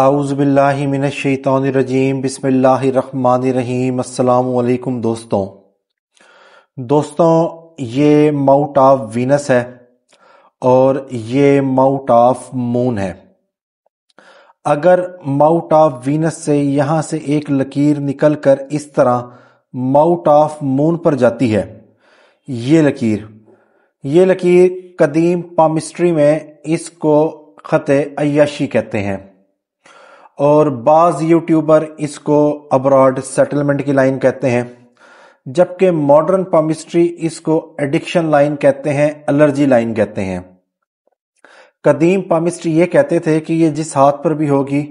आउज़बिल्लिमिनशैतरजीम बसमीम अल्लाम दोस्तों दोस्तों ये माउट ऑफ वीनस है और ये माउट ऑफ मून है अगर माउट ऑफ वीनस से यहाँ से एक लकीर निकल कर इस तरह माउट ऑफ मून पर जाती है ये लकीर ये लकीर कदीम पामिस्ट्री में इसको ख़त अयाशी कहते हैं और बाज़ यूट्यूबर इसको अब्रॉड सेटलमेंट की लाइन कहते हैं जबकि मॉडर्न पमिस्ट्री इसको एडिक्शन लाइन कहते हैं एलर्जी लाइन कहते हैं कदीम पामिस्ट्री ये कहते थे कि ये जिस हाथ पर भी होगी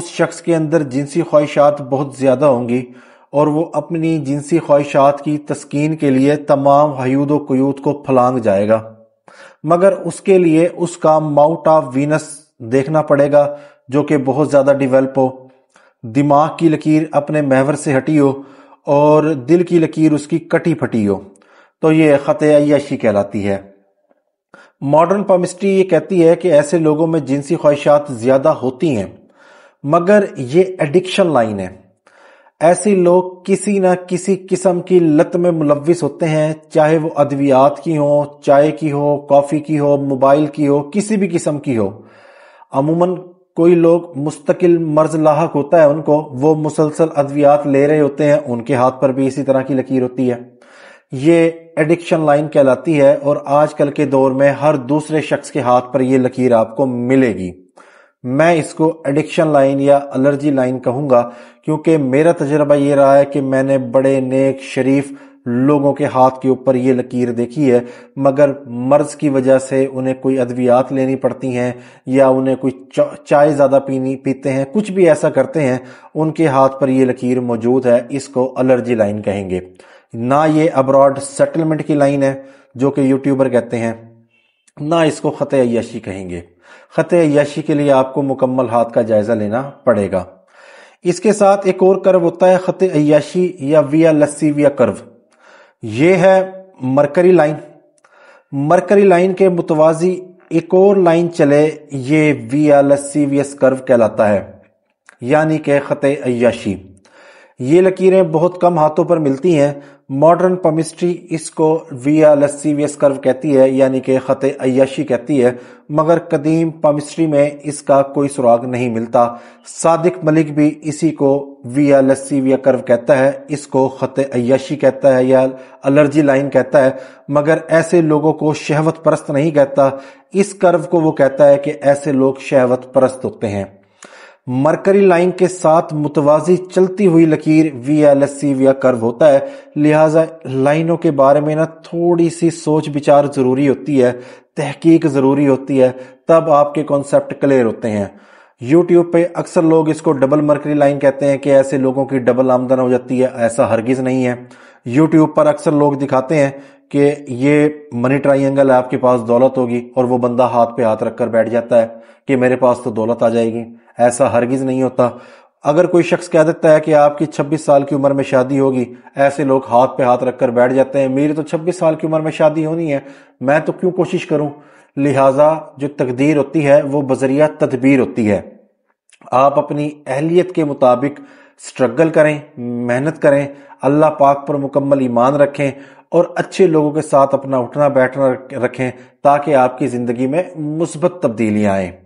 उस शख्स के अंदर जिनसी ख्वाहिशात बहुत ज़्यादा होंगी और वो अपनी जिनसी ख्वाहिशात की तस्कीन के लिए तमाम हयूद क्यूद को फलांग जाएगा मगर उसके लिए उसका माउट ऑफ वीनस देखना पड़ेगा जो कि बहुत ज़्यादा डिवेलप हो दिमाग की लकीर अपने महवर से हटी हो और दिल की लकीर उसकी कटी फटी हो तो ये ख़त अयाशी कहलाती है मॉडर्न पमिस्ट्री ये कहती है कि ऐसे लोगों में जिनसी ख्वाहिशात ज़्यादा होती हैं मगर ये एडिक्शन लाइन है ऐसे लोग किसी न किसी किस्म की लत में मुलविस होते हैं चाहे वो अद्वियात की हो चाय की हो कॉफ़ी की हो मोबाइल की हो किसी भी किस्म की हो अमूमन कोई लोग मुस्तकिल मर्ज लाक होता है उनको वो मुसलसल अद्वियात ले रहे होते हैं उनके हाथ पर भी इसी तरह की लकीर होती है ये एडिक्शन लाइन कहलाती है और आजकल के दौर में हर दूसरे शख्स के हाथ पर यह लकीर आपको मिलेगी मैं इसको एडिक्शन लाइन या एलर्जी लाइन कहूंगा क्योंकि मेरा तजर्बा ये रहा है कि मैंने बड़े नेक शरीफ लोगों के हाथ के ऊपर ये लकीर देखी है मगर मर्ज की वजह से उन्हें कोई अद्वियात लेनी पड़ती हैं या उन्हें कोई चाय ज़्यादा पीनी पीते हैं कुछ भी ऐसा करते हैं उनके हाथ पर ये लकीर मौजूद है इसको अलर्जी लाइन कहेंगे ना ये अब्रॉड सेटलमेंट की लाइन है जो कि यूट्यूबर कहते हैं ना इसको ख़त अयाशी कहेंगे ख़त अयाशी के लिए आपको मुकम्मल हाथ का जायज़ा लेना पड़ेगा इसके साथ एक और कर्व होता है ख़त अयाशी या विया लस्सी विया कर्व ये है मरकरी लाइन मरकरी लाइन के मुतवाजी एक और लाइन चले ये V L S C V S curve कहलाता है यानी कि ख़त अयाशी ये लकीरें बहुत कम हाथों पर मिलती हैं मॉडर्न पमिस्ट्री इसको विया लस्सीवियस कर्व कहती है यानी कि ख़त अयाशी कहती है मगर कदीम पमिस्ट्री में इसका कोई सुराग नहीं मिलता सादिक मलिक भी इसी को विया लस्सीविया कर्व कहता है इसको ख़त अयाशी कहता है या अलर्जी लाइन कहता है मगर ऐसे लोगों को शहवत परस्त नहीं कहता इस कर्व को वो कहता है कि ऐसे लोग शहवत परस्त होते हैं मरकरी लाइन के साथ मुतवाजी चलती हुई लकीर वी एल एस सी या कर्व होता है लिहाजा लाइनों के बारे में ना थोड़ी सी सोच विचार ज़रूरी होती है तहकीक ज़रूरी होती है तब आपके कॉन्सेप्ट क्लियर होते हैं यूट्यूब पे अक्सर लोग इसको डबल मरकरी लाइन कहते हैं कि ऐसे लोगों की डबल आमदन हो जाती है ऐसा हरगिज नहीं है यूट्यूब पर अक्सर लोग दिखाते हैं कि ये मनी ट्राइंगल आपके पास दौलत होगी और वो बंदा हाथ पे हाथ रखकर बैठ जाता है कि मेरे पास तो दौलत आ जाएगी ऐसा हरगिज़ नहीं होता अगर कोई शख्स कह देता है कि आपकी 26 साल की उम्र में शादी होगी ऐसे लोग हाथ पे हाथ रखकर बैठ जाते हैं मेरी तो 26 साल की उम्र में शादी होनी है मैं तो क्यों कोशिश करूं लिहाजा जो तकदीर होती है वो बजरिया तदबीर होती है आप अपनी अहलियत के मुताबिक स्ट्रगल करें मेहनत करें अल्लाह पाक पर मुकम्मल ईमान रखें और अच्छे लोगों के साथ अपना उठना बैठना रखें ताकि आपकी ज़िंदगी में मुस्बत तब्दीलियाँ आएँ